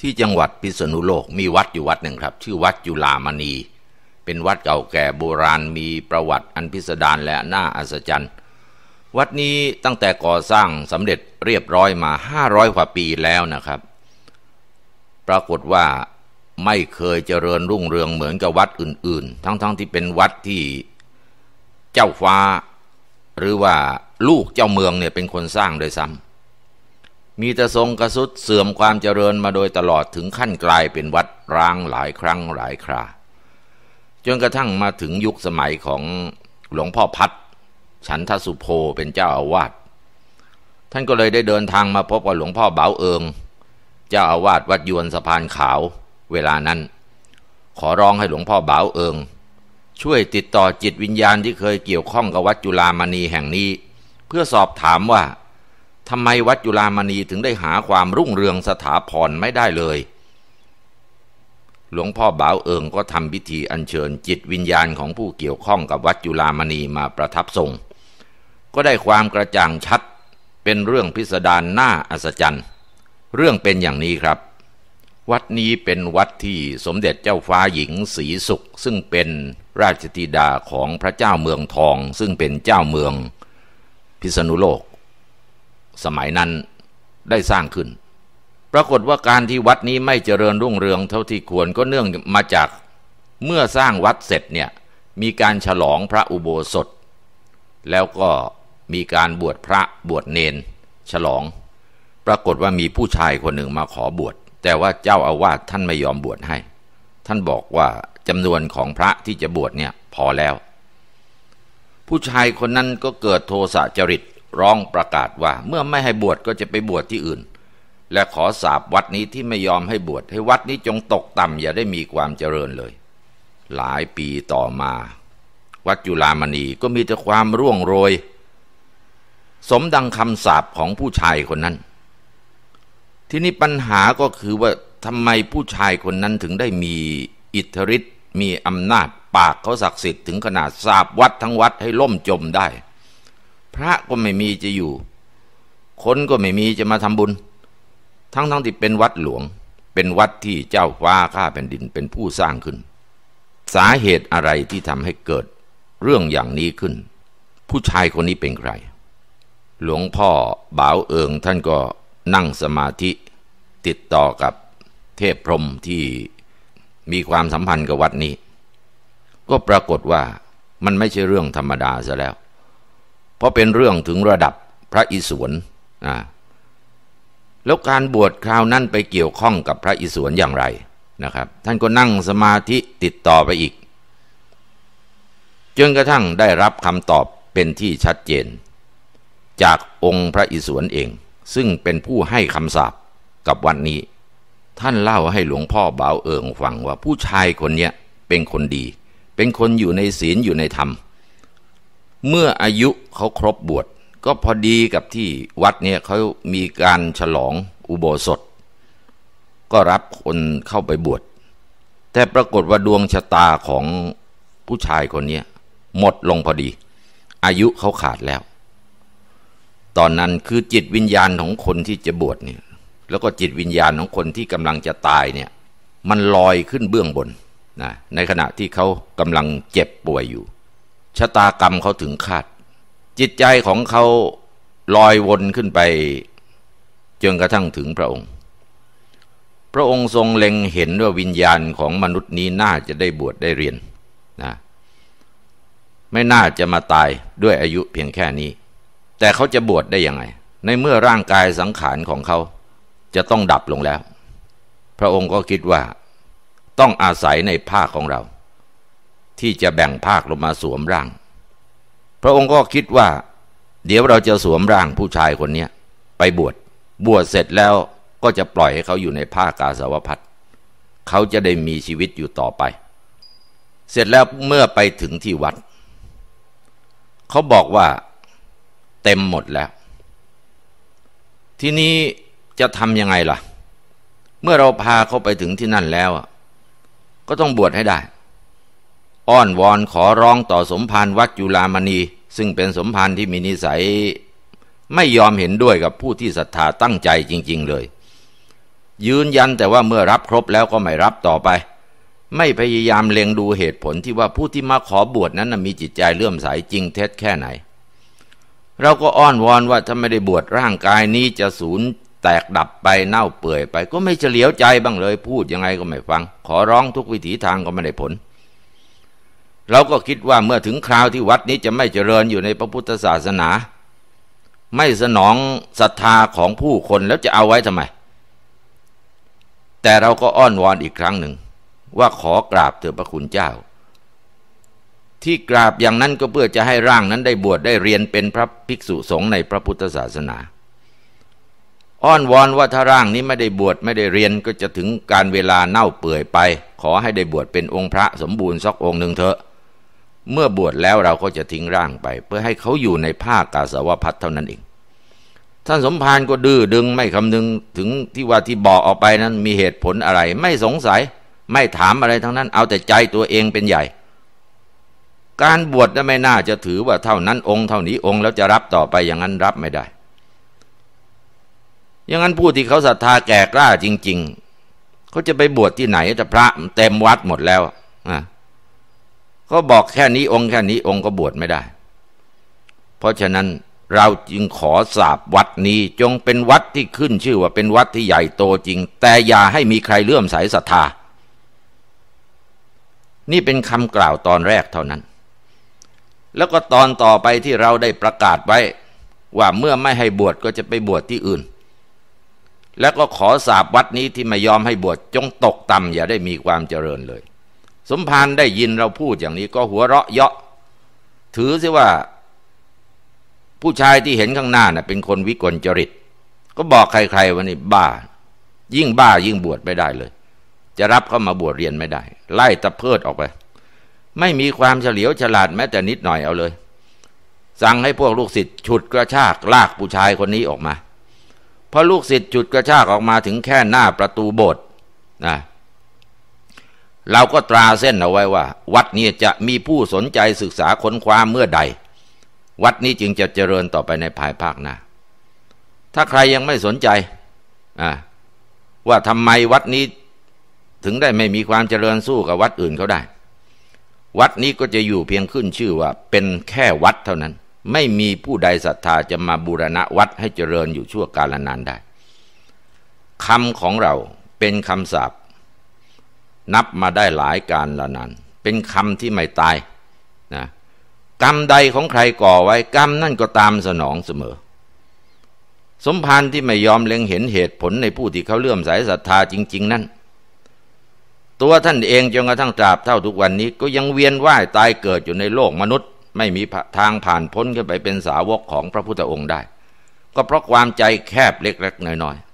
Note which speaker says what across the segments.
Speaker 1: ที่จังหวัดพิษณุโลกมีวัดอยู่วัดหนึ่งครับ ชื่อวัดจุลามณีเป็นวัดเก่าแก่โบราณ มีประวัติอันพิสดารและน่าอัศจรรย์วัดนี้ตั้งแต่ก่อสร้างสำเร็จเรียบร้อยมา 500กว่าปีแล้วนะครับ ปรากฏว่าไม่เคยเจริญรุ่งเรือง เหมือนกับวัดอื่นๆ ทั้งๆทที่เป็นวัดที่เจ้าฟ้า หรือว่าลูกเจ้าเมืองเนี่ยเป็นคนสร้างโดยซ้ำมีแต่ทรงกระสุดเสื่อมความเจริญมาโดยตลอดถึงขั้นกลายเป็นวัดร้างหลายครั้งหลายคราจนกระทั่งมาถึงยุคสมัยของหลวงพ่อพัด ฉันทสุโพเป็นเจ้าอาวาส ท่านก็เลยได้เดินทางมาพบกับหลวงพ่อเบาเอิง เจ้าอาวาสวัดยวนสะพานขาว เวลานั้น ขอร้องให้หลวงพ่อเบาเอิง ช่วยติดต่อจิตวิญญาณที่เคยเกี่ยวข้องกับวัดจุลามณีแห่งนี้ เพื่อสอบถามว่าทำไมวัดจุลามณีถึงได้หาความรุ่งเรืองสถาพรไม่ได้เลย หลวงพ่อบ่าวเอิงก็ทำพิธีอัญเชิญจิตวิญญาณของผู้เกี่ยวข้องกับวัดจุลามณีมาประทับทรงก็ได้ความกระจ่างชัด เป็นเรื่องพิสดารน่าอัศจรรย์เรื่องเป็นอย่างนี้ครับ วัดนี้เป็นวัดที่สมเด็จเจ้าฟ้าหญิงศรีสุข ซึ่งเป็นราชธิดาของพระเจ้าเมืองทองซึ่งเป็นเจ้าเมือง พิษณุโลกสมัยนั้นได้สร้างขึ้น ปรากฏว่าการที่วัดนี้ไม่เจริญรุ่งเรืองเท่าที่ควรก็เนื่องมาจากเมื่อสร้างวัดเสร็จเนี่ยมีการฉลองพระอุโบสถ แล้วก็มีการบวชพระบวชเนน ฉลอง ปรากฏว่ามีผู้ชายคนหนึ่งมาขอบวชแต่ว่าเจ้าอาวาสท่านไม่ยอมบวชให้ ท่านบอกว่าจำนวนของพระที่จะบวชเนี่ยพอแล้ว ผู้ชายคนนั้นก็เกิดโทสะจริตร้องประกาศว่าเมื่อไม่ให้บวชก็จะไปบวชที่อื่น และขอสาบวัดนี้ที่ไม่ยอมให้บวชให้วัดนี้จงตกต่ำอย่าได้มีความเจริญเลย หลายปีต่อมา วัดจุฬามณีก็มีแต่ความร่วงโรย สมดังคำสาบของผู้ชายคนนั้น ทีนี้ปัญหาก็คือว่าทำไมผู้ชายคนนั้นถึงได้มีอิทธิฤทธิ์มีอำนาจ ปากเขาศักดิ์สิทธิ์ถึงขนาดสาบวัดทั้งวัดให้ล่มจมได้พระก็ไม่มีจะอยู่ คนก็ไม่มีจะมาทำบุญ ทั้งทั้งที่เป็นวัดหลวง เป็นวัดที่เจ้าฟ้าข้าแผ่นดินเป็นผู้สร้างขึ้น สาเหตุอะไรที่ทำให้เกิดเรื่องอย่างนี้ขึ้น ผู้ชายคนนี้เป็นใคร หลวงพ่อบ่าวเอิงท่านก็นั่งสมาธิ ติดต่อกับเทพพรมที่มีความสัมพันธ์กับวัดนี้ ก็ปรากฏว่ามันไม่ใช่เรื่องธรรมดาซะแล้วเพราะเป็นเรื่องถึงระดับพระอิศวรอ่าแล้วการบวชคราวนั้นไปเกี่ยวข้องกับพระอิศวรอย่างไรนะครับท่านก็นั่งสมาธิติดต่อไปอีกจนกระทั่งได้รับคำตอบเป็นที่ชัดเจน จากองค์พระอิศวรเอง ซึ่งเป็นผู้ให้คำสาปกับวันนี้ ท่านเล่าให้หลวงพ่อเบาเอิงฟังว่าผู้ชายคนนี้เป็นคนดี เป็นคนอยู่ในศีลอยู่ในธรรมเมื่ออายุเขาครบบวชก็พอดีกับที่วัดเนี่ยเขามีการฉลองอุโบสถ ก็รับคนเข้าไปบวชแต่ปรากฏว่าดวงชะตาของผู้ชายคนนี้หมดลงพอดี อายุเขาขาดแล้ว ตอนนั้นคือจิตวิญญาณของคนที่จะบวชเนี่ยแล้วก็จิตวิญญาณของคนที่กำลังจะตายเนี่ยมันลอยขึ้นเบื้องบนนะในขณะที่เขากำลังเจ็บป่วยอยู่ชะตากรรมเขาถึงคาด จิตใจของเขาลอยวนขึ้นไปจนกระทั่งถึงพระองค์ พระองค์ทรงเล็งเห็นว่าวิญญาณของมนุษย์นี้น่าจะได้บวชได้เรียนนะไม่น่าจะมาตายด้วยอายุเพียงแค่นี้ แต่เขาจะบวชได้ยังไง ในเมื่อร่างกายสังขารของเขาจะต้องดับลงแล้ว พระองค์ก็คิดว่าต้องอาศัยในผ้าของเราที่จะแบ่งภาคลงมาสวมร่าง พระองค์ก็คิดว่า เดี๋ยวเราจะสวมร่างผู้ชายคนนี้ไปบวช บวชเสร็จแล้วก็จะปล่อยให้เขาอยู่ในผ้ากาสาวพัดเขาจะได้มีชีวิตอยู่ต่อไป เสร็จแล้วเมื่อไปถึงที่วัด เขาบอกว่าเต็มหมดแล้ว ทีนี้ จะทำยังไงล่ะ เมื่อเราพาเขาไปถึงที่นั่นแล้ว ก็ต้องบวชให้ได้อ้อนวอนขอร้องต่อสมภารวัดจุลามณีซึ่งเป็นสมภารที่มีนิสัย ไม่ยอมเห็นด้วยกับผู้ที่ศรัทธาตั้งใจจริงๆเลย ยืนยันแต่ว่าเมื่อรับครบแล้วก็ไม่รับต่อไป ไม่พยายามเล็งดูเหตุผลที่ว่าผู้ที่มาขอบวชนั้นมีจิตใจเลื่อมใสจริงเท็จแค่ไหน เราก็อ้อนวอนว่าถ้าไม่ได้บวชร่างกายนี้จะสูญแตกดับไปเน่าเปื่อยไปก็ไม่เฉลียวใจบ้างเลย พูดยังไงก็ไม่ฟังขอร้องทุกวิถีทางก็ไม่ได้ผลเราก็คิดว่าเมื่อถึงคราวที่วัดนี้จะไม่เจริญอยู่ในพระพุทธศาสนา ไม่สนองศรัทธาของผู้คนแล้วจะเอาไว้ทำไม แต่เราก็อ้อนวอนอีกครั้งหนึ่ง ว่าขอกราบเถิดพระคุณเจ้า ที่กราบอย่างนั้นก็เพื่อจะให้ร่างนั้นได้บวชได้เรียนเป็นพระภิกษุสงฆ์ในพระพุทธศาสนา อ้อนวอนว่าถ้าร่างนี้ไม่ได้บวชไม่ได้เรียนก็จะถึงการเวลาเน่าเปื่อยไป ขอให้ได้บวชเป็นองค์พระสมบูรณ์สักองค์หนึ่งเถอะเมื่อบวชแล้วเราก็จะทิ้งร่างไป เพื่อให้เขาอยู่ในผ้ากาสาวพัดเท่านั้นเองท่านสมภารก็ดื้อดึงไม่คำนึงถึงที่ว่าที่บอกออกไปนั้นมีเหตุผลอะไร ไม่สงสัยไม่ถามอะไรทั้งนั้น เอาแต่ใจตัวเองเป็นใหญ่ การบวชไม่น่าจะถือว่าเท่านั้น องค์ เท่านี้องค์แล้วจะรับต่อไปอย่างนั้นรับไม่ได้อย่างนั้นผู้ที่เขาศรัทธาแก่กล้าจริง ๆ เขาจะไปบวชที่ไหนจะพระเต็มวัดหมดแล้วอ่ะก็บอกแค่นี้องค์แค่นี้องค์ก็บวชไม่ได้ เพราะฉะนั้นเราจึงขอสาบวัดนี้จงเป็นวัดที่ขึ้นชื่อ ว่าเป็นวัดที่ใหญ่โตจริง แต่อย่าให้มีใครเลื่อมใสศรัทธา นี่เป็นคำกล่าวตอนแรกเท่านั้น แล้วก็ตอนต่อไปที่เราได้ประกาศไว้ ว่าเมื่อไม่ให้บวชก็จะไปบวชที่อื่น แล้วก็ขอสาบวัดนี้ที่ไม่ยอมให้บวชจงตกต่ำอย่าได้มีความเจริญเลยสมภารได้ยินเราพูดอย่างนี้ก็หัวเราะเยาะถือซิว่า ผู้ชายที่เห็นข้างหน้านะ่ะ เป็นคนวิกลจริต ก็บอกใครๆว่านี่บ้า ยิ่งบ้ายิ่งบวชไม่ได้เลย จะรับเข้ามาบวชเรียนไม่ได้ ไล่ตะเพิดออกไป ไม่มีความเฉลียวฉลาดแม้แต่นิดหน่อยเอาเลย สั่งให้พวกลูกศิษย์ฉุดกระชากลากผู้ชายคนนี้ออกมา พอลูกศิษย์ฉุดกระชากออกมาถึงแค่หน้าประตูโบสถ์นะเราก็ตราเส้นเอาไว้ว่า วัดนี้จะมีผู้สนใจศึกษาค้นคว้าเมื่อใด วัดนี้จึงจะเจริญต่อไปในภายภาคหน้าถ้าใครยังไม่สนใจว่าทำไมวัดนี้ถึงได้ไม่มีความเจริญสู้กับวัดอื่นเขาได้ วัดนี้ก็จะอยู่เพียงขึ้นชื่อว่า เป็นแค่วัดเท่านั้น ไม่มีผู้ใดศรัทธาจะมาบูรณะวัดให้เจริญอยู่ชั่วกาลนานได้คำของเราเป็นคำสาปนับมาได้หลายการละน้นเป็นคำที่ไม่ตายนะกรรมใดของใครก่อไว้ กรรมนั่นก็ตามสนองเสมอ สมภารที่ไม่ยอมเล็งเห็นเหตุผลในผู้ที่เขาเลื่อมใสศรัทธาจริง ๆ นั่น ตัวท่านเองจนกระทั่งตราบเท่าทุกวันนี้ก็ยังเวียนว่ายตายเกิดอยู่ในโลกมนุษย์ ไม่มีทางผ่านพ้นขึ้นไปเป็นสาวกของพระพุทธองค์ได้ ก็เพราะความใจแคบเล็ก ๆน้อยๆ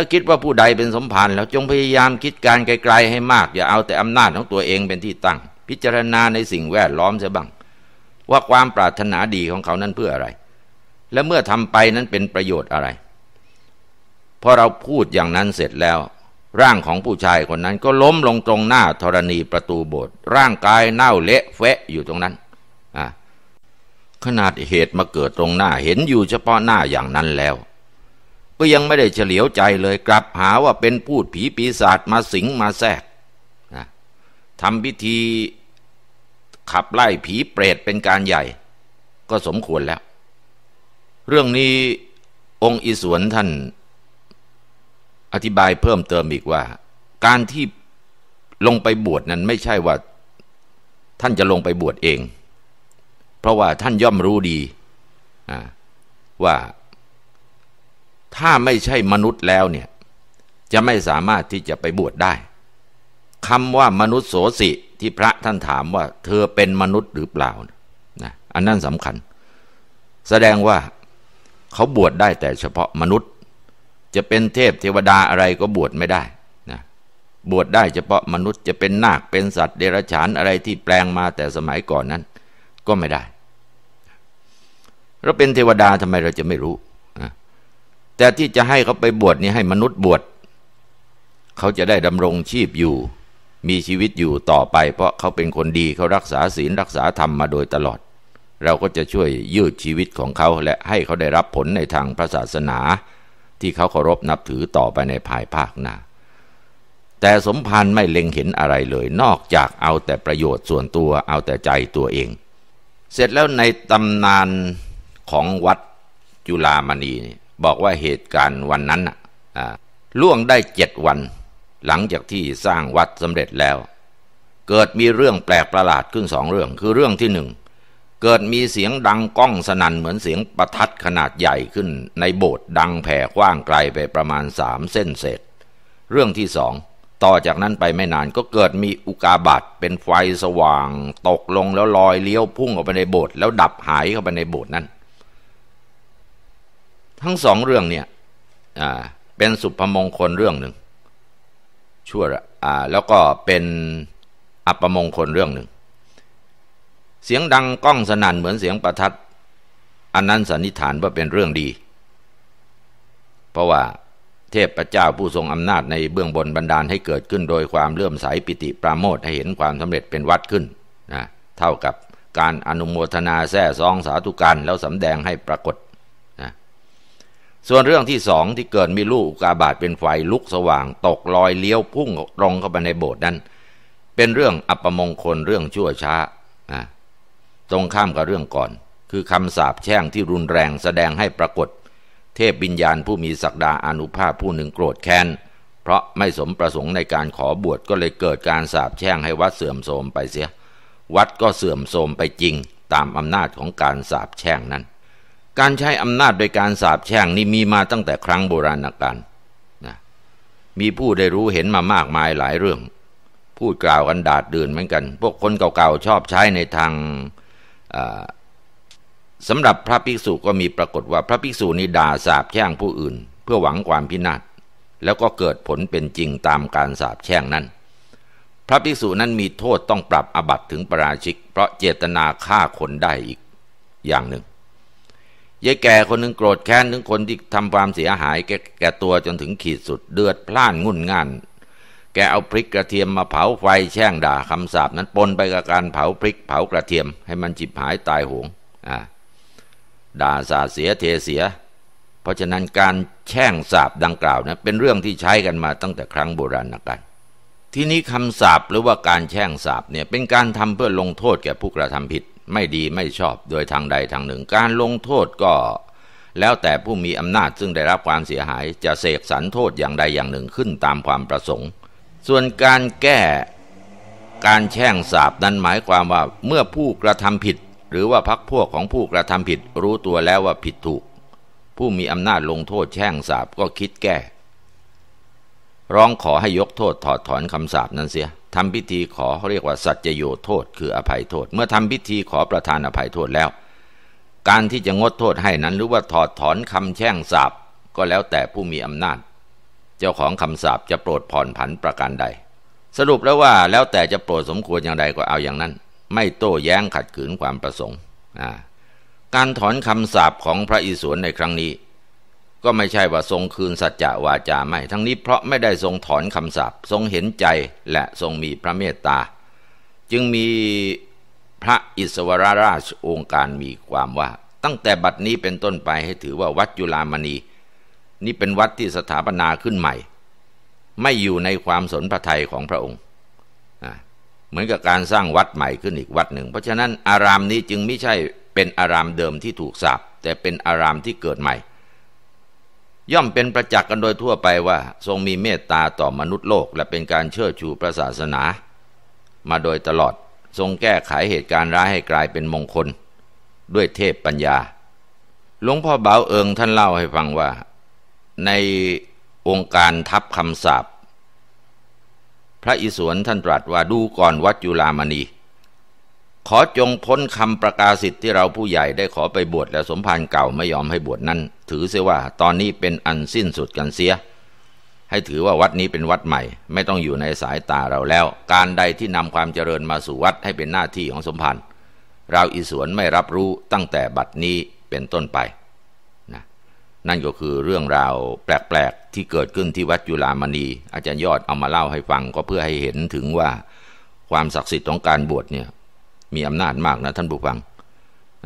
Speaker 1: ถ้าคิดว่าผู้ใดเป็นสมภารแล้วจงพยายามคิดการไกล ๆ ให้มาก อย่าเอาแต่อำนาจของตัวเองเป็นที่ตั้ง พิจารณาในสิ่งแวดล้อมเสียบ้าง ว่าความปรารถนาดีของเขานั้นเพื่ออะไร และเมื่อทำไปนั้นเป็นประโยชน์อะไรพอเราพูดอย่างนั้นเสร็จแล้ว ร่างของผู้ชายคนนั้น ก็ล้มลงตรงหน้าธรณีประตูโบสถ์ร่างกายเน่าเละเฟะอยู่ตรงนั้นขนาดเหตุมาเกิดตรงหน้าเห็นอยู่เฉพาะหน้าอย่างนั้นแล้วก็ยังไม่ได้เฉลียวใจเลย กลับหาว่าเป็นพูดผีปีศาจมาสิงมาแทรกนะทำพิธีขับไล่ผีเปรตเป็นการใหญ่ ก็สมควรแล้ว เรื่องนี้องค์อิสวนท่านอธิบายเพิ่มเติมอีกว่า การที่ลงไปบวชนั้นไม่ใช่ว่า ท่านจะลงไปบวชเอง เพราะว่าท่านย่อมรู้ดีว่าถ้าไม่ใช่มนุษย์แล้วเนี่ย จะไม่สามารถที่จะไปบวชได้คำว่ามนุษย์โสสิที่พระท่านถามว่า เธอเป็นมนุษย์หรือเปล่านะอันนั้นสำคัญ แสดงว่า เขาบวชได้แต่เฉพาะมนุษย์ จะเป็นเทพเทวดาอะไรก็บวชไม่ได้นะบวชได้เฉพาะมนุษย์จะเป็นนาคเป็นสัตว์เดรัจฉานอะไรที่แปลงมาแต่สมัยก่อนนั้น ก็ไม่ได้เราเป็นเทวดาทำไมเราจะไม่รู้นะแต่ที่จะให้เขาไปบวชนี่ให้มนุษย์บวช เขาจะได้ดำรงชีพอยู่ มีชีวิตอยู่ต่อไป เพราะเขาเป็นคนดีเขารักษาศีลรักษาธรรมมาโดยตลอด เราก็จะช่วยยืดชีวิตของเขาและให้เขาได้รับผลในทางพระศาสนา ที่เขาเคารพนับถือต่อไปในภายภาคหน้าแต่สมภารไม่เล็งเห็นอะไรเลย นอกจากเอาแต่ประโยชน์ส่วนตัวเอาแต่ใจตัวเอง เสร็จแล้วในตำนานของวัดจุลามณีเนี่ยบอกว่าเหตุการณ์วันนั้นล่วงได้เจ็ดวัน หลังจากที่สร้างวัดสำเร็จแล้ว เกิดมีเรื่องแปลกประหลาดขึ้นสองเรื่อง คือเรื่องที่หนึ่งเกิดมีเสียงดังก้องสนั่นเหมือนเสียงประทัดขนาดใหญ่ขึ้นในโบสถ์ดังแผ่กว้างไกลไปประมาณสามเส้นเศษ เรื่องที่สองต่อจากนั้นไปไม่นานก็เกิดมีอุกาบาตเป็นไฟสว่าง ตกลงแล้วลอยเลี้ยวพุ่งออกไปในโบสถ์แล้วดับหายเข้าไปในโบสถ์นั้นทั้งสองเรื่องเนี่ยเป็นสุภมงคลเรื่องหนึ่ง ชั่วแล้วก็เป็นอัปมงคลเรื่องหนึ่ง เสียงดังก้องสนั่นเหมือนเสียงประทัดอันนั้นสันนิษฐานว่าเป็นเรื่องดี เพราะว่าเทพประเจ้าผู้ทรงอำนาจในเบื้องบนบันดาลให้เกิดขึ้น โดยความเลื่อมใสปิติปราโมทให้เห็นความสำเร็จเป็นวัดขึ้นนะเท่ากับการอนุโมทนาแท้ซองสาธุการแล้วสำแดงให้ปรากฏส่วนเรื่องที่สองที่เกิดมีลูกกาบาดเป็นไฟลุกสว่างตกลอยเลี้ยวพุ่งตรงเข้าไปในโบสถ์นั้น เป็นเรื่องอัปมงคลเรื่องชั่วช้านะตรงข้ามกับเรื่องก่อนคือคำสาปแช่งที่รุนแรงแสดงให้ปรากฏ เทพบิญญาณผู้มีศักดาอนุภาพผู้หนึ่งโกรธแค้นเพราะไม่สมประสงค์ในการขอบวชก็เลยเกิดการสาปแช่งให้วัดเสื่อมโทรมไปเสีย วัดก็เสื่อมโทรมไปจริง ตามอำนาจของการสาปแช่งนั้นการใช้อำนาจโดยการสาบแช่งนี่มีมาตั้งแต่ครั้งโบราณกาลนะ มีผู้ได้รู้เห็นมามากมายหลายเรื่อง พูดกล่าวกันดาดเดือนเหมือนกัน พวกคนเก่าๆชอบใช้ในทางสำหรับพระภิกษุก็มีปรากฏว่าพระภิกษุนี่ด่าสาบแช่งผู้อื่น เพื่อหวังความพินาศ แล้วก็เกิดผลเป็นจริงตามการสาบแช่งนั้น พระภิกษุนั้นมีโทษต้องปรับอบัตถึงประราชิก เพราะเจตนาฆ่าคนได้อีกอย่างหนึ่งยายแก่คนหนึ่งโกรธแค้นถึงคนที่ทำความเสียหาย แกแกตัวจนถึงขีดสุดเดือดพล่านงุ่นง่าน แกเอาพริกกระเทียมมาเผาไฟแช่งด่าคำสาปนั้นปนไปกับการเผาพริกเผากระเทียม ให้มันจิบหายตายหงอ่าด่าสาเสียเทเสีย เพราะฉะนั้นการแช่งสาบดังกล่าวนะั้นเป็นเรื่องที่ใช้กันมาตั้งแต่ครั้งโบราณนักัน ที่นี้คำสาปหรือว่าการแช่งสาปเนี่ยเป็นการทำเพื่อลงโทษแก่ผู้กระทำผิดไม่ดีไม่ชอบโดยทางใดทางหนึ่ง การลงโทษก็ แล้วแต่ผู้มีอำนาจซึ่งได้รับความเสียหาย จะเสกสรรโทษอย่างใดอย่างหนึ่งขึ้นตามความประสงค์ ส่วนการแก้ การแช่งสาบนั้นหมายความว่าเมื่อผู้กระทำผิด หรือว่าพักพวกของผู้กระทำผิด รู้ตัวแล้วว่าผิดถูกผู้มีอำนาจลงโทษแช่งสาบก็คิดแก้ ร้องขอให้ยกโทษถอดถอนคำสาบนั้นเสียทำพิธีขอเขาเรียกว่าสัจโยโทษคืออภัยโทษ เมื่อทำพิธีขอประธานอภัยโทษแล้ว การที่จะงดโทษให้นั้นหรือว่าถอดถอนคำแช่งสาบก็แล้วแต่ผู้มีอำนาจ เจ้าของคำสาบจะโปรดผ่อนผันประการใด สรุปแล้วว่าแล้วแต่จะโปรดสมควรอย่างใดก็เอาอย่างนั้น ไม่โต้แย้งขัดขืนความประสงค์การถอนคำสาบของพระอิศวรในครั้งนี้ก็ไม่ใช่ว่าทรงคืนสัจจะวาจาไม่ ทั้งนี้เพราะไม่ได้ทรงถอนคำสาปทรงเห็นใจและทรงมีพระเมตตา จึงมีพระอิสวรราชองค์การมีความว่า ตั้งแต่บัดนี้เป็นต้นไปให้ถือว่าวัดยุลามณี นี่เป็นวัดที่สถาปนาขึ้นใหม่ ไม่อยู่ในความสนพระทัยของพระองค์ เหมือนกับการสร้างวัดใหม่ขึ้นอีกวัดหนึ่ง เพราะฉะนั้นอารามนี้จึงไม่ใช่เป็นอารามเดิมที่ถูกสาปแต่เป็นอารามที่เกิดใหม่ย่อมเป็นประจักษ์กันโดยทั่วไปว่า ทรงมีเมตตาต่อมนุษย์โลกและเป็นการเชิดชูพระศาสนา มาโดยตลอดทรงแก้ไขเหตุการณ์ร้ายให้กลายเป็นมงคลด้วยเทพปัญญาหลวงพ่อเบาเอิงท่านเล่าให้ฟังว่า ในองค์การทัพคำสาปพระอิศวรท่านตรัสว่าดูก่อนวัดจุลามณีขอจงพ้นคำประกาศสิทธิ์ที่เราผู้ใหญ่ได้ขอไปบวช และสมภารเก่าไม่ยอมให้บวชนั้นถือเสียว่าตอนนี้เป็นอันสิ้นสุดกันเสีย ให้ถือว่าวัดนี้เป็นวัดใหม่ไม่ต้องอยู่ในสายตาเราแล้ว การใดที่นำความเจริญมาสู่วัดให้เป็นหน้าที่ของสมภารเราอิสวนไม่รับรู้ตั้งแต่บัดนี้เป็นต้นไปนะนั่นก็คือเรื่องราวแปลก ๆ ที่เกิดขึ้นที่วัดยุลามณีอาจารย์ยอดเอามาเล่าให้ฟังก็เพื่อให้เห็นถึงว่า ความศักดิ์สิทธิ์ของการบวชเนี่ยมีอำนาจมากนะท่านผู้ฟัง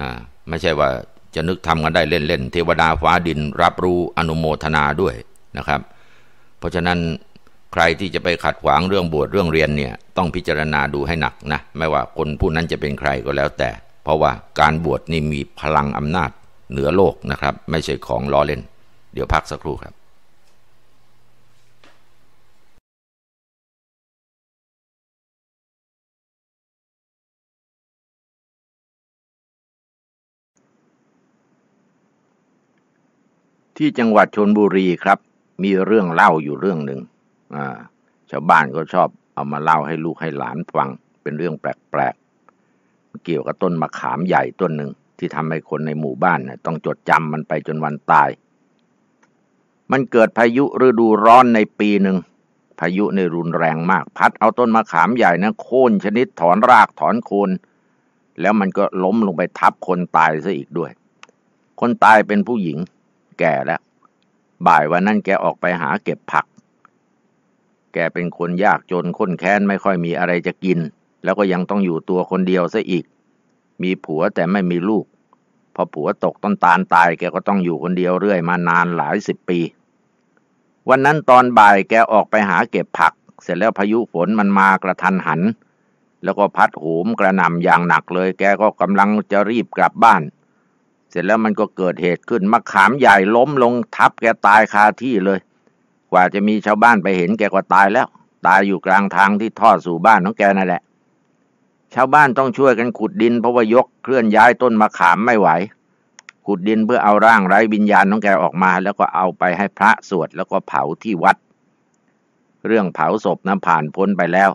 Speaker 1: อ่าไม่ใช่ว่าจะนึกทำกันได้เล่นๆ เทวดาฟ้าดินรับรู้อนุโมทนาด้วยนะครับ เพราะฉะนั้นใครที่จะไปขัดขวางเรื่องบวชเรื่องเรียนเนี่ยต้องพิจารณาดูให้หนักนะไม่ว่าคนผู้นั้นจะเป็นใครก็แล้วแต่ เพราะว่าการบวชนี่มีพลังอำนาจเหนือโลกนะครับ ไม่ใช่ของล้อเล่น เดี๋ยวพักสักครู่ครับที่จังหวัดชนบุรีครับ มีเรื่องเล่าอยู่เรื่องหนึ่งชาวบ้านก็ชอบเอามาเล่าให้ลูกให้หลานฟัง เป็นเรื่องแปลกๆเกี่ยวกับต้นมะขามใหญ่ต้นหนึ่งที่ทำให้คนในหมู่บ้านต้องจดจำมันไปจนวันตาย มันเกิดพายุฤดูร้อนในปีหนึ่งพายุในรุนแรงมาก พัดเอาต้นมะขามใหญ่นะโค่นชนิดถอนรากถอนโคน แล้วมันก็ล้มลงไปทับคนตายซะอีกด้วย คนตายเป็นผู้หญิงแก่แล้วบ่ายวันนั้นแกออกไปหาเก็บผัก แกเป็นคนยากจนข้นแค้น ไม่ค่อยมีอะไรจะกิน แล้วก็ยังต้องอยู่ตัวคนเดียวซะอีก มีผัวแต่ไม่มีลูก พอผัวตกต้นตาลตาย แกก็ต้องอยู่คนเดียวเรื่อยมานานหลายสิบปี วันนั้นตอนบ่ายแกออกไปหาเก็บผัก เสร็จแล้วพายุฝนมันมากระทันหัน แล้วก็พัดหูมกระหน่ำอย่างหนักเลย แกก็กำลังจะรีบกลับบ้านเสร็จแล้วมันก็เกิดเหตุขึ้นมะขามใหญ่ล้มลงทับแกตายคาที่เลย กว่าจะมีชาวบ้านไปเห็นแกก็ตายแล้ว ตายอยู่กลางทางที่ทอดสู่บ้านของแกนั่นแหละชาวบ้านต้องช่วยกันขุดดินเพราะว่ายกเคลื่อนย้ายต้นมะขามไม่ไหว ขุดดินเพื่อเอาร่างไร้วิญญาณของแกออกมา แล้วก็เอาไปให้พระสวดแล้วก็เผาที่วัด เรื่องเผาศพนั้นผ่านพ้นไปแล้ว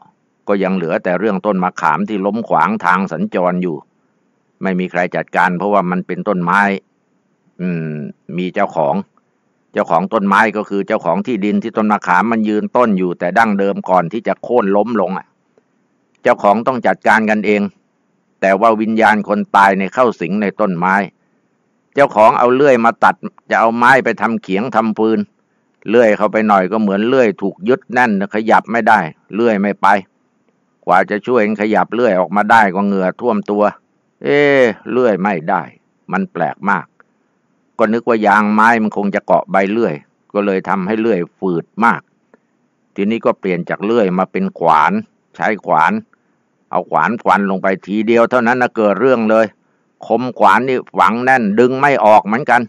Speaker 1: ก็ยังเหลือแต่เรื่องต้นมะขามที่ล้มขวางทางสัญจรอยู่ไม่มีใครจัดการเพราะว่ามันเป็นต้นไม้ อืม มีเจ้าของ เจ้าของต้นไม้ก็คือเจ้าของที่ดินที่ต้นมะขาม มันยืนต้นอยู่แต่ดั้งเดิมก่อนที่จะโค่นล้มลงอ่ะเจ้าของต้องจัดการกันเอง แต่ว่าวิญญาณคนตายในเข้าสิงในต้นไม้ เจ้าของเอาเลื่อยมาตัด จะเอาไม้ไปทำเขียงทำปืนเลื่อยเข้าไปหน่อยก็เหมือนเลื่อยถูกยึดแน่นขยับไม่ได้เลื่อยไม่ไป กว่าจะช่วยขยับเลื่อย ออกมาได้ก็เหงื่อท่วมตัวเอ๊เลื่อยไม่ได้ มันแปลกมาก ก็นึกว่ายางไม้มันคงจะเกาะใบเลื่อย ก็เลยทำให้เลื่อยฝืดมาก ทีนี้ก็เปลี่ยนจากเลื่อยมาเป็นขวาน ใช้ขวาน เอาขวานฟันลงไปทีเดียว เท่านั้นนะเกิดเรื่องเลย คมขวานนี่ฝังแน่น ดึงไม่ออกเหมือนกัน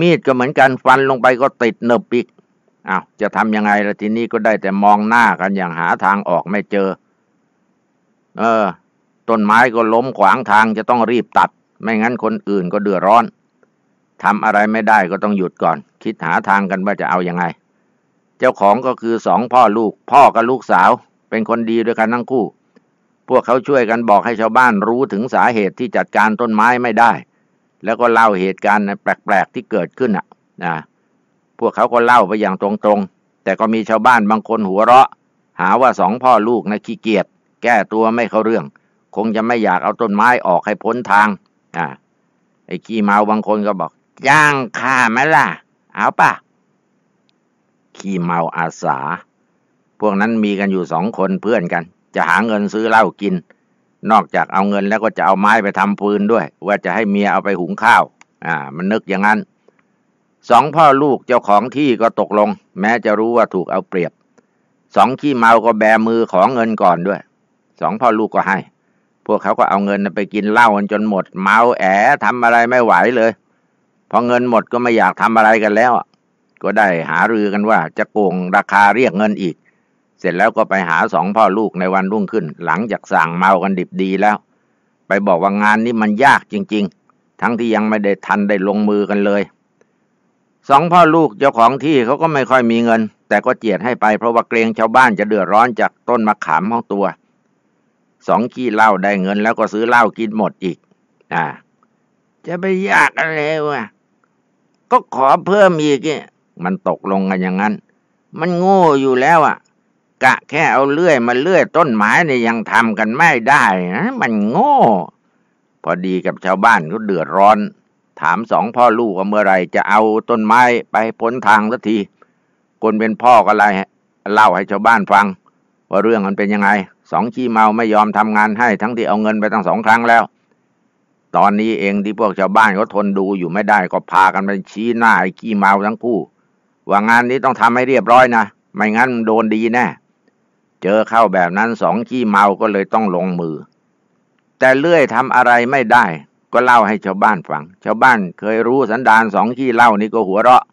Speaker 1: มีดก็เหมือนกันฟันลงไปก็ติดเนบปีกอา้าวจะทำยังไงละทีนี้ก็ได้แต่มองหน้ากันอย่างหาทางออกไม่เจอ เออต้นไม้ก็ล้มขวางทางจะต้องรีบตัด ไม่งั้นคนอื่นก็เดือดร้อน ทำอะไรไม่ได้ก็ต้องหยุดก่อน คิดหาทางกันว่าจะเอาอยัางไง เจ้าของก็คือสองพ่อลูก พ่อกับลูกสาวเป็นคนดีด้วยกันทั้งคู่ พวกเขาช่วยกันบอกให้ชาวบ้านรู้ถึงสาเหตุที่จัดการต้นไม้ไม่ได้ แล้วก็เล่าเหตุการณ์แปลก ๆ ที่เกิดขึ้นอ่ะนะ พวกเขาก็เล่าไปอย่างตรง ๆ แต่ก็มีชาวบ้านบางคนหัวเราะ หาว่าสองพ่อลูกนะขี้เกียจ แก้ตัวไม่เข้าเรื่องคง จะไม่อยากเอาต้น ไม้ออกให้พ้นทาง อ่า ไอ้ขี้เมาบางคนก็บอกย่างข้าไหมล่ะเอาปะขี้เมาอาสา พวกนั้นมีกันอยู่สองคนเพื่อนกัน จะหาเงินซื้อเหล้ากิน นอกจากเอาเงินแล้วก็จะเอาไม้ไปทำปืนด้วย ว่าจะให้เมียเอาไปหุงข้าว อ่า มันนึกอย่างนั้นสองพ่อลูกเจ้าของที่ก็ตกลง แม้จะรู้ว่าถูกเอาเปรียบสองขี้เมาก็แบมือของเงินก่อนด้วยสองพ่อลูกก็ให้พวกเขาก็เอาเงินไปกินเหล้ากันจนหมดเมาแอทำอะไรไม่ไหวเลยพอเงินหมดก็ไม่อยากทำอะไรกันแล้ว ก็ได้หารือกันว่าจะโกงราคาเรียกเงินอีก เสร็จแล้วก็ไปหาสองพ่อลูกในวันรุ่งขึ้น หลังจากสั่งเมากันดิบดีแล้ว ไปบอกว่า งานนี้มันยากจริงๆ ทั้งที่ยังไม่ได้ทันได้ลงมือกันเลย สองพ่อลูกเจ้าของที่เขาก็ไม่ค่อยมีเงิน แต่ก็เจียดให้ไปเพราะว่าเกรงชาวบ้านจะเดือดร้อนจากต้นมะขามของตัวสองขี้เหล้าได้เงินแล้วก็ซื้อเหล้ากินหมดอีก อ่า จะไปยากอะไรวะก็ขอเพิ่มอีกเนี่ยมันตกลงกันอย่างนั้น มันโง่อยู่แล้วอ่ะ กะแค่เอาเลื่อย มาเลื่อยต้นไม้เนี่ยยังทำกันไม่ได้นะมันโง่ พอดีกับชาวบ้านก็เดือดร้อน ถามสองพ่อลูกว่าเมื่อไรจะเอาต้นไม้ไปพ้นทางสักที คนเป็นพ่อก็เลยเล่าให้ชาวบ้านฟังว่าเรื่องมันเป็นยังไงสองขี้เมาไม่ยอมทำงานให้ทั้งที่เอาเงินไปตั้งสองครั้งแล้ว ตอนนี้เองที่พวกชาวบ้านเขาทนดูอยู่ไม่ได้ก็พากันไปชี้หน้าไอ้ขี้เมาทั้งคู่ว่างานนี้ต้องทำให้เรียบร้อยนะไม่งั้นโดนดีแน่เจอเข้าแบบนั้นสองขี้เมาก็เลยต้องลงมือ แต่เลื่อยทำอะไรไม่ได้ ก็เล่าให้ชาวบ้านฟัง ชาวบ้านเคยรู้สันดาน สองขี้เล่านี่ก็หัวเราะ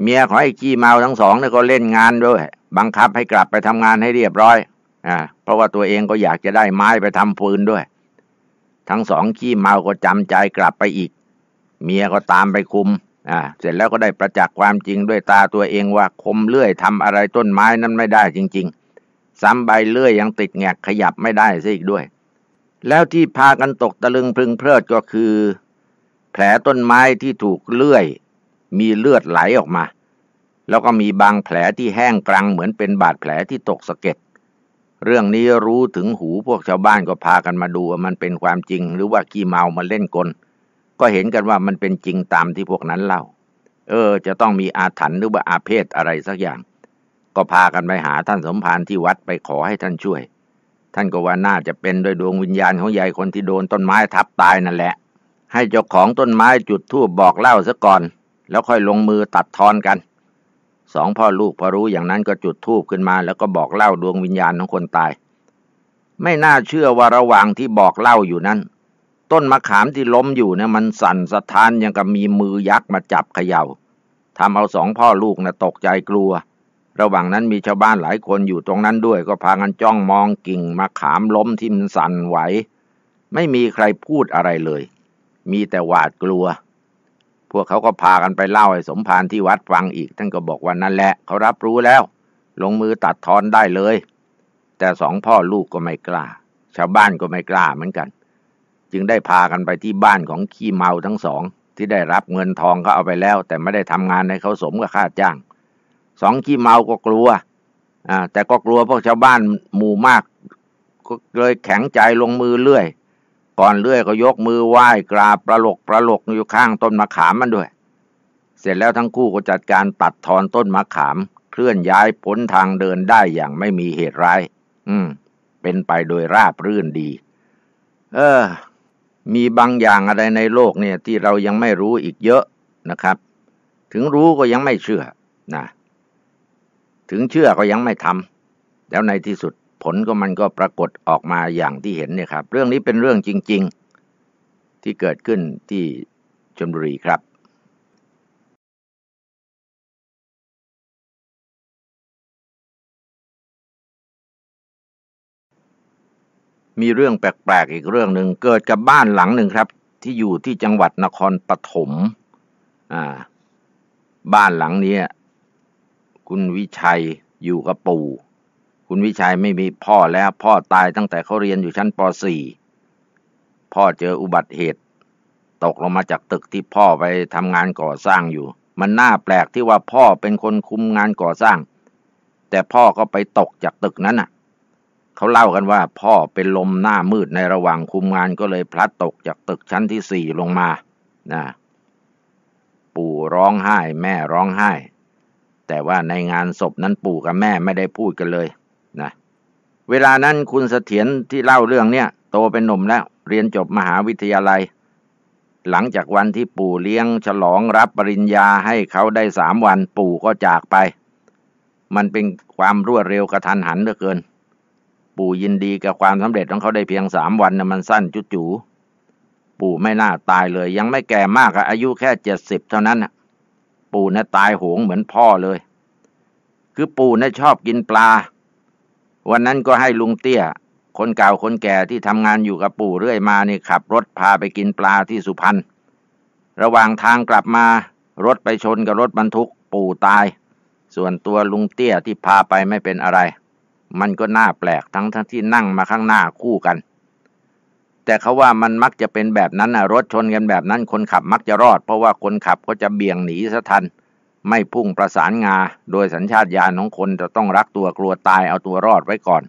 Speaker 1: เมียของไอ้ขี้เมาทั้งสองนี่ก็เล่นงานด้วยบังคับให้กลับไปทำงานให้เรียบร้อยอ่าเพราะว่าตัวเองก็อยากจะได้ไม้ไปทำปืนด้วย ทั้งสองขี้เมาก็จำใจกลับไปอีก เมียก็ตามไปคุม อ่า เสร็จแล้วก็ได้ประจักษ์ความจริงด้วยตาตัวเองว่าคมเลื่อยทำอะไรต้นไม้นั้นไม่ได้จริงๆซ้ำใบเลื่อยยังติดแงกขยับไม่ได้ซะอีกด้วย แล้วที่พากันตกตะลึงพึงเพลิดก็คือ แผลต้นไม้ที่ถูกเลื่อย มีเลือดไหลออกมา แล้วก็มีบางแผลที่แห้งกรังเหมือนเป็นบาดแผลที่ตกสะเก็ดเรื่องนี้รู้ถึงหูพวกชาวบ้านก็พากันมาดูว่ามันเป็นความจริง หรือว่าขี้เมามาเล่นกล ก็เห็นกันว่ามันเป็นจริงตามที่พวกนั้นเล่า เออจะต้องมีอาถรรพ์หรือว่าอาเพศอะไรสักอย่าง ก็พากันไปหาท่านสมภารที่วัดไปขอให้ท่านช่วย ท่านก็ว่าน่าจะเป็นโดยดวงวิญญาณของยายคนที่โดนต้นไม้ทับตายนั่นแหละ ให้เจ้าของต้นไม้จุดทูบบอกเล่าซะก่อนแล้วค่อยลงมือตัดทอนกันสองพ่อลูกพอรู้อย่างนั้นก็จุดทูบขึ้นมาแล้วก็บอกเล่าดวงวิญญาณของคนตาย ไม่น่าเชื่อว่าระหว่างที่บอกเล่าอยู่นั้น ต้นมะขามที่ล้มอยู่เนี่ยมันสั่นสะท้านยังกับมีมือยักษ์มาจับเขยา่าทำเอาสองพ่อลูกนะ่ะตกใจกลัว ระหว่างนั้นมีชาวบ้านหลายคนอยู่ตรงนั้นด้วยก็พากันจ้องมองกิ่งมะขามล้มที่มันสั่นไหวไม่มีใครพูดอะไรเลย มีแต่หวาดกลัวพวกเขาก็พากันไปเล่าให้สมภารที่วัดฟังอีกท่านก็บอกว่านั่นแหละเขารับรู้แล้ว ลงมือตัดทอนได้เลย แต่สองพ่อลูกก็ไม่กล้าชาวบ้านก็ไม่กล้าเหมือนกัน จึงได้พากันไปที่บ้านของขี้เมาทั้งสอง ที่ได้รับเงินทองเขาเอาไปแล้ว แต่ไม่ได้ทำงานให้เขาสมกับค่าจ้างสองขี้เมาก็กลัวอ่าแต่ก็กลัวพวกชาวบ้านหมู่มากก็เลยแข็งใจลงมือเรื่อยก่อนเลื่อยก็ยกมือไหว้ กราบประหลกประหลกอยู่ข้างต้นมะขามมันด้วย เสร็จแล้วทั้งคู่ก็จัดการตัดทอนต้นมะขาม เคลื่อนย้ายพ้นทางเดินได้อย่างไม่มีเหตุร้ายอืม เป็นไปโดยราบรื่นดี เออ มีบางอย่างอะไรในโลกเนี่ย ที่เรายังไม่รู้อีกเยอะนะครับ ถึงรู้ก็ยังไม่เชื่อ นะถึงเชื่อก็ยังไม่ทำแล้วในที่สุดผลก็มันก็ปรากฏออกมาอย่างที่เห็นเนี่ยครับ เรื่องนี้เป็นเรื่องจริงๆที่เกิดขึ้นที่ชลบุรีครับ มีเรื่องแปลกๆอีกเรื่องหนึ่งเกิดกับบ้านหลังหนึ่งครับ ที่อยู่ที่จังหวัดนครปฐมอ่าบ้านหลังนี้คุณวิชัยอยู่กับปู่คุณวิชัยไม่มีพ่อแล้ว พ่อตายตั้งแต่เขาเรียนอยู่ชั้นป .4 พ่อเจออุบัติเหตุ ตกลงมาจากตึกที่พ่อไปทำงานก่อสร้างอยู่ มันน่าแปลกที่ว่าพ่อเป็นคนคุมงานก่อสร้าง แต่พ่อก็ไปตกจากตึกนั้นน่ะ เขาเล่ากันว่าพ่อเป็นลมหน้ามืดในระหว่างคุมงานก็เลยพลัดตกจากตึกชั้นที่สี่ลงมานะ ปู่ร้องไห้ แม่ร้องไห้ แต่ว่าในงานศพนั้นปู่กับแม่ไม่ได้พูดกันเลยเวลานั้นคุณเสถียรที่เล่าเรื่องเนี่ยโตเป็นหนุ่มแล้วเรียนจบมหาวิทยาลัย หลังจากวันที่ปู่เลี้ยงฉลองรับปริญญาให้เขาได้สามวัน ปู่ก็จากไป มันเป็นความรวดเร็วกระทันหันเหลือเกิน ปู่ยินดีกับความสำเร็จของเขาได้เพียงสามวันนะมันสั้นจุจูปู่ไม่น่าตายเลย ยังไม่แก่มากอะอายุแค่เจ็ดสิบเท่านั้นปู่น่ะตายโหงเหมือนพ่อเลย คือปู่น่ะชอบกินปลาวันนั้นก็ให้ลุงเตี้ย คนเก่าคนแก่ที่ทำงานอยู่กับปู่เรื่อยมานี่ขับรถพาไปกินปลาที่สุพรรณระหว่างทางกลับมา รถไปชนกับรถบรรทุกปู่ตาย ส่วนตัวลุงเตี้ยที่พาไปไม่เป็นอะไร มันก็น่าแปลกทั้งทั้งที่นั่งมาข้างหน้าคู่กัน แต่เขาว่ามันมักจะเป็นแบบนั้นนะรถชนกันแบบนั้น คนขับมักจะรอดเพราะว่าคนขับก็จะเบี่ยงหนีซะทันไม่พุ่งประสานงาโดยสัญชาตญาณของคนจะต้องรักตัวกลัวตายเอาตัวรอดไว้ก่อน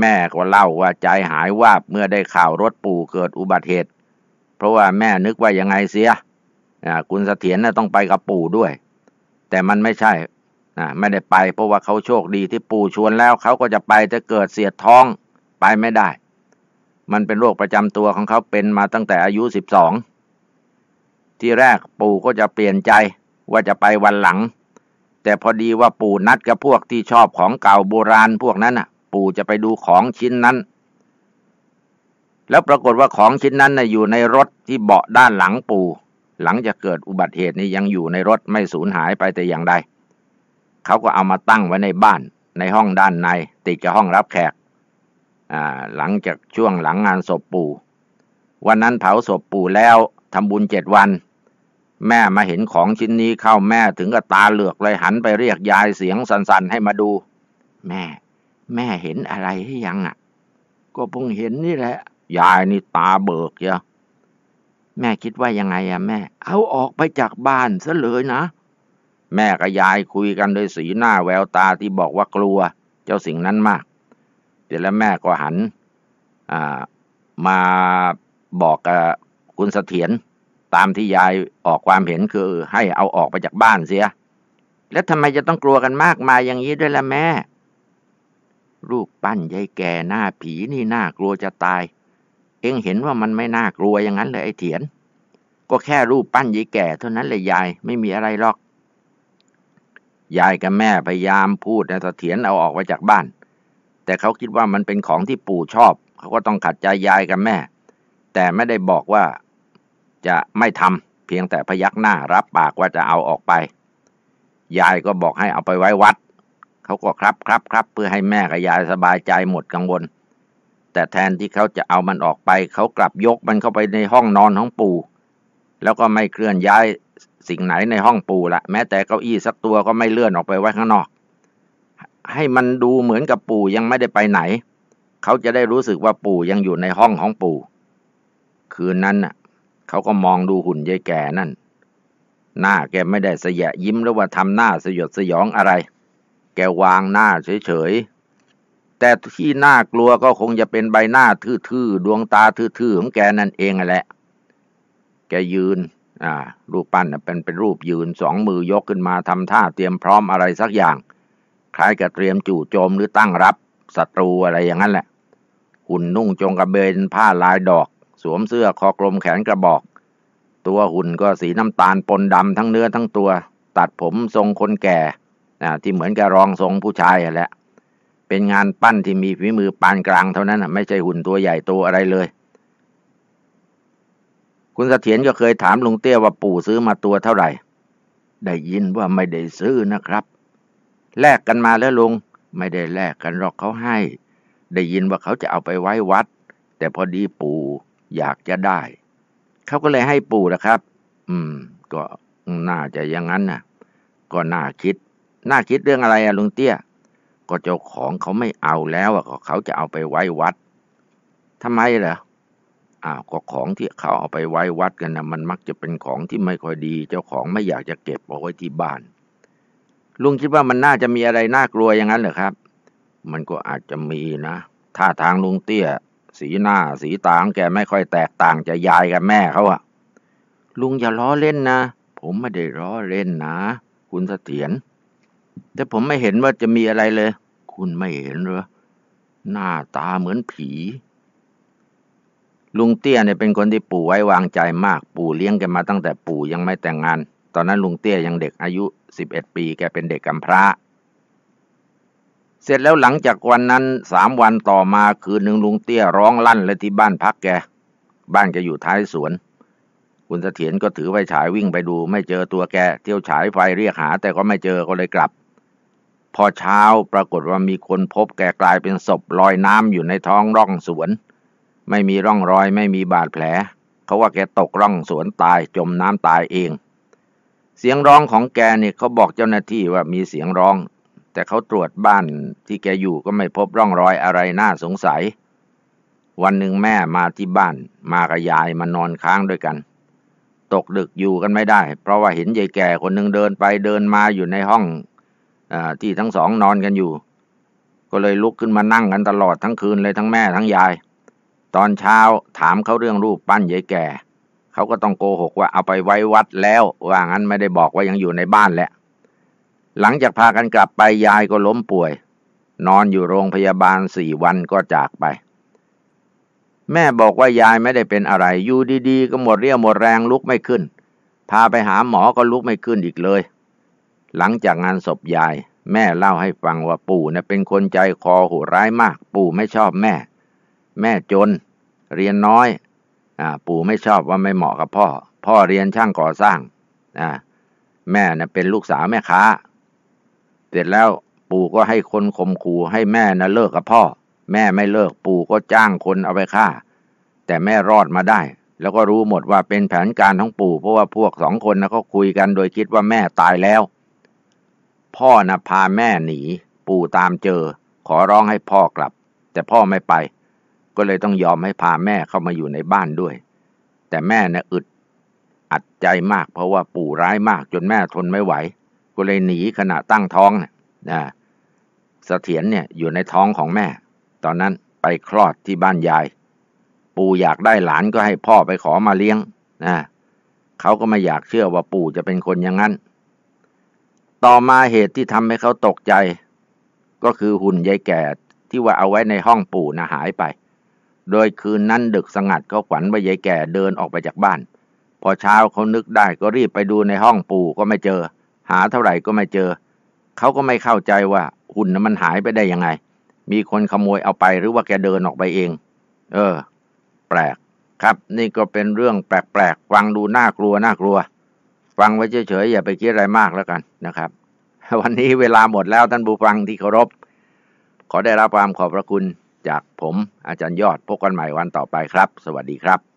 Speaker 1: แม่ก็เล่าว่าใจหายวาบ เมื่อได้ข่าวรถปู่เกิดอุบัติเหตุ เพราะว่าแม่นึกว่ายังไงเสียคุณเสถียรน่ะต้องไปกับปู่ด้วย แต่มันไม่ใช่ ไม่ได้ไป เพราะว่าเขาโชคดีที่ปู่ชวนแล้ว เขาก็จะไปจะเกิดเสียท้องไปไม่ได้ มันเป็นโรคประจำตัวของเขาเป็นมาตั้งแต่อายุสิบสอง ที่แรกปู่ก็จะเปลี่ยนใจว่าจะไปวันหลัง แต่พอดีว่าปู่นัดกับพวกที่ชอบของเก่าโบราณพวกนั้นน่ะ ปู่จะไปดูของชิ้นนั้น แล้วปรากฏว่าของชิ้นนั้นน่ะอยู่ในรถที่เบาะด้านหลังปู่ หลังจากเกิดอุบัติเหตุนี้ยังอยู่ในรถไม่สูญหายไปแต่อย่างใดเขาก็เอามาตั้งไว้ในบ้านในห้องด้านใน ติดกับห้องรับแขกหลังจากช่วงหลังงานศพปู่ วันนั้นเผาศพปู่แล้วทำบุญเจ็ดวันแม่มาเห็นของชิ้นนี้เข้าแม่ถึงกับตาเหลือกเลยหันไปเรียกยายเสียงสั่นๆให้มาดู แม่แม่เห็นอะไรให้ยังอ่ะก็เพิ่งเห็นนี่แหละ ยายนี่ตาเบิกเยอะแม่คิดว่ายังไงอะแม่ เอาออกไปจากบ้านซะเลยนะแม่กับยายคุยกันด้วยสีหน้าแววตาที่บอกว่ากลัว เจ้าสิ่งนั้นมากเสร็จแล้วแม่ก็หัน อ่า มาบอกกับคุณเสถียรตามที่ยายออกความเห็นคือให้เอาออกไปจากบ้านเสีย แล้วทำไมจะต้องกลัวกันมากมายอย่างนี้ด้วยล่ะแม่ รูปปั้นยายแก่ หน้าผีนี่ น่ากลัวจะตาย เองเห็นว่ามันไม่น่ากลัวอย่างนั้นเลยไอ้เถียน ก็แค่รูปปั้นยายแก่เท่านั้นเลยยายไม่มีอะไรหรอกยายกับแม่พยายามพูดนะเถียนเอาออกไปจากบ้าน แต่เขาคิดว่ามันเป็นของที่ปู่ชอบ เขาก็ต้องขัดใจยายกับแม่ แต่ไม่ได้บอกว่าจะไม่ทำเพียงแต่พยักหน้ารับปากว่าจะเอาออกไปยายก็บอกให้เอาไปไว้วัด เขาก็ครับครับครับ เพื่อให้แม่กับยายสบายใจหมดกังวล แต่แทนที่เขาจะเอามันออกไป เขากลับยกมันเข้าไปในห้องนอนของปู่ แล้วก็ไม่เคลื่อนย้ายสิ่งไหนในห้องปู่ละแม้แต่เก้าอี้สักตัวก็ไม่เลื่อนออกไปไว้ข้างนอก ให้มันดูเหมือนกับปู่ยังไม่ได้ไปไหนเขาจะได้รู้สึกว่าปู่ยังอยู่ในห้องของปู่ คืนนั้นน่ะเขาก็มองดูหุ่นยายแก่นั่นหน้าแกไม่ได้เสยะยิ้มหรือว่าทำหน้าสยดสยองอะไร แกวางหน้าเฉยๆ แต่ที่น่ากลัวก็คงจะเป็นใบหน้าทื่อๆดวงตาทื่อๆของแกนั่นเองแหละ แกยืนอ่ารูปปั้นเป็นเป็นรูปยืนสองมือยกขึ้นมาทำท่าเตรียมพร้อมอะไรสักอย่าง คล้ายกับเตรียมจู่โจมหรือตั้งรับศัตรูอะไรอย่างนั้นแหละ หุ่นนุ่งจงกระเบนผ้าลายดอกสวมเสื้อคอกลมแขนกระบอก ตัวหุ่นก็สีน้ำตาลปนดำทั้งเนื้อทั้งตัว ตัดผมทรงคนแก่ที่เหมือนกับรองทรงผู้ชายแหละ เป็นงานปั้นที่มีฝีมือปานกลางเท่านั้น ไม่ใช่หุ่นตัวใหญ่ตัวอะไรเลย คุณเสถียรก็เคยถามลุงเตี้ยว่าปู่ซื้อมาตัวเท่าไหร่ ได้ยินว่าไม่ได้ซื้อนะครับ แลกกันมาแล้วลุงไม่ได้แลกกันหรอกเขาให้ ได้ยินว่าเขาจะเอาไปไว้วัด แต่พอดีปู่อยากจะได้ เขาก็เลยให้ปู่นะครับ อืม ก็น่าจะอย่างนั้นนะก็น่าคิด น่าคิดเรื่องอะไรอะลุงเตี้ยก็เจ้าของเขาไม่เอาแล้วอะเขาจะเอาไปไว้วัดทำไมเหรออ้าว ก็ของที่เขาเอาไปไว้วัดกันนะมันมักจะเป็นของที่ไม่ค่อยดี เจ้าของไม่อยากจะเก็บเอาไว้ที่บ้าน ลุงคิดว่ามันน่าจะมีอะไรน่ากลัวอย่างนั้นเหรอครับ มันก็อาจจะมีนะท่าทางลุงเตี้ยสีหน้าสีตาของแกไม่ค่อยแตกต่างจะยายกับแม่เขาอะลุงอย่าล้อเล่นนะ ผมไม่ได้ล้อเล่นนะคุณเสถียรแต่ผมไม่เห็นว่าจะมีอะไรเลย คุณไม่เห็นเหรอหน้าตาเหมือนผี ลุงเตี้ยเนี่ยเป็นคนที่ปู่ไว้วางใจมากปู่เลี้ยงแกมาตั้งแต่ปู่ยังไม่แต่งงาน ตอนนั้น ลุงเตี้ยยังเด็กอายุสิบเอ็ดปี แกเป็นเด็กกำพร้าเสร็จแล้วหลังจากวันนั้นสามวันต่อมาคืนหนึ่งลุงเตี้ยร้องลั่นเลยที่บ้านพักแก บ้านแกอยู่ท้ายสวน คุณเสถียรก็ถือไฟฉายวิ่งไปดู ไม่เจอตัวแก เที่ยวฉายไฟเรียกหา แต่ก็ไม่เจอก็เลยกลับ พอเช้าปรากฏว่ามีคนพบแกกลายเป็นศพลอยน้ำอยู่ในท้องร่องสวน ไม่มีร่องรอยไม่มีบาดแผล เขาว่าแกตกร่องสวนตายจมน้ำตายเอง เสียงร้องของแกเนี่ยเขาบอกเจ้าหน้าที่ว่ามีเสียงร้องแต่เขาตรวจบ้านที่แกอยู่ก็ไม่พบร่องรอยอะไรน่าสงสัย วันหนึ่งแม่มาที่บ้าน มากับยายมานอนค้างด้วยกัน ตกดึกอยู่กันไม่ได้ เพราะว่าเห็นยายแก่คนหนึ่งเดินไปเดินมาอยู่ในห้องอที่ทั้งสองนอนกันอยู่ ก็เลยลุกขึ้นมานั่งกันตลอดทั้งคืนเลยทั้งแม่ทั้งยาย ตอนเช้าถามเขาเรื่องรูปปั้นยายแก่เขาก็ต้องโกหกว่าเอาไปไว้วัดแล้วว่างั้นไม่ได้บอกว่ายังอยู่ในบ้านแหละหลังจากพากันกลับไปยายก็ล้มป่วย นอนอยู่โรงพยาบาลสี่วันก็จากไป แม่บอกว่ายายไม่ได้เป็นอะไรอยู่ดีๆก็หมดเรี่ยวหมดแรงลุกไม่ขึ้น พาไปหาหมอก็ลุกไม่ขึ้นอีกเลย หลังจากงานศพยาย แม่เล่าให้ฟังว่าปู่นะ่เป็นคนใจคอโหดร้ายมากปู่ไม่ชอบแม่ แม่จน เรียนน้อยอปู่ไม่ชอบว่าไม่เหมาะกับพ่อ พ่อเรียนช่างก่อสร้างแม่นะ่เป็นลูกสาวแม่ค้าเสร็จแล้วปู่ก็ให้คนข่มขู่ให้แม่นะเลิกกับพ่อ แม่ไม่เลิก ปู่ก็จ้างคนเอาไปฆ่าแต่แม่รอดมาได้ แล้วก็รู้หมดว่าเป็นแผนการของปู่เพราะว่าพวกสองคนนะก็คุยกันโดยคิดว่าแม่ตายแล้ว พ่อนะพาแม่หนีปู่ตามเจอ ขอร้องให้พ่อกลับ แต่พ่อไม่ไป ก็เลยต้องยอมให้พาแม่เข้ามาอยู่ในบ้านด้วย แต่แม่นะอึดอัดใจมากเพราะว่าปู่ร้ายมากจนแม่ทนไม่ไหวก็เลยหนีขณะตั้งท้องนะนะเสถียรเนี่ยอยู่ในท้องของแม่ ตอนนั้นไปคลอดที่บ้านยายปู่อยากได้หลานก็ให้พ่อไปขอมาเลี้ยงนะเขาก็ไม่อยากเชื่อว่าปู่จะเป็นคนอย่างนั้นต่อมาเหตุที่ทำให้เขาตกใจ ก็คือหุ่นยายแก่ที่ว่าเอาไว้ในห้องปู่นะหายไป โดยคืนนั้นดึกสงัดเขาฝันว่ายายแก่เดินออกไปจากบ้าน พอเช้าเขานึกได้ ก็รีบไปดูในห้องปู่ก็ไม่เจอหาเท่าไหร่ก็ไม่เจอ เขาก็ไม่เข้าใจว่าหุ่นน้มันหายไปได้ยังไง มีคนขโมยเอาไปหรือว่าแกเดินออกไปเอง เออ แปลกครับ นี่ก็เป็นเรื่องแปลกๆ ฟังดูน่ากลัวน่ากลัว ฟังไว้เฉยๆ อย่าไปคิดอะไรมากแล้วกันนะครับ วันนี้เวลาหมดแล้วท่านผู้ฟังที่เคารพ ขอได้รับความขอบพระคุณจากผม อาจารย์ยอด พบกันใหม่วันต่อไปครับ สวัสดีครับ